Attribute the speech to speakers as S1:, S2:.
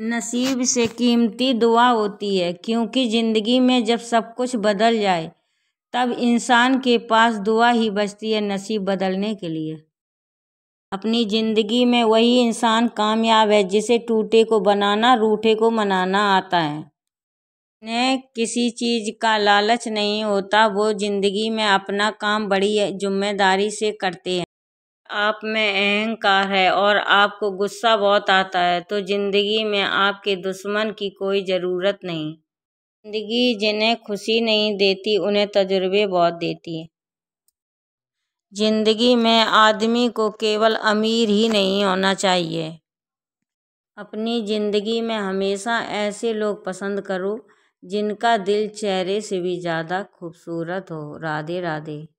S1: नसीब से कीमती दुआ होती है क्योंकि ज़िंदगी में जब सब कुछ बदल जाए तब इंसान के पास दुआ ही बचती है नसीब बदलने के लिए अपनी ज़िंदगी में वही इंसान कामयाब है जिसे टूटे को बनाना रूठे को मनाना आता है उन्हें किसी चीज़ का लालच नहीं होता वो ज़िंदगी में अपना काम बड़ी जिम्मेदारी से करते हैं आप में अहंकार है और आपको गुस्सा बहुत आता है तो ज़िंदगी में आपके दुश्मन की कोई ज़रूरत नहीं ज़िंदगी जिन्हें खुशी नहीं देती उन्हें तजुर्बे बहुत देती है ज़िंदगी में आदमी को केवल अमीर ही नहीं होना चाहिए अपनी ज़िंदगी में हमेशा ऐसे लोग पसंद करो जिनका दिल चेहरे से भी ज़्यादा खूबसूरत हो राधे राधे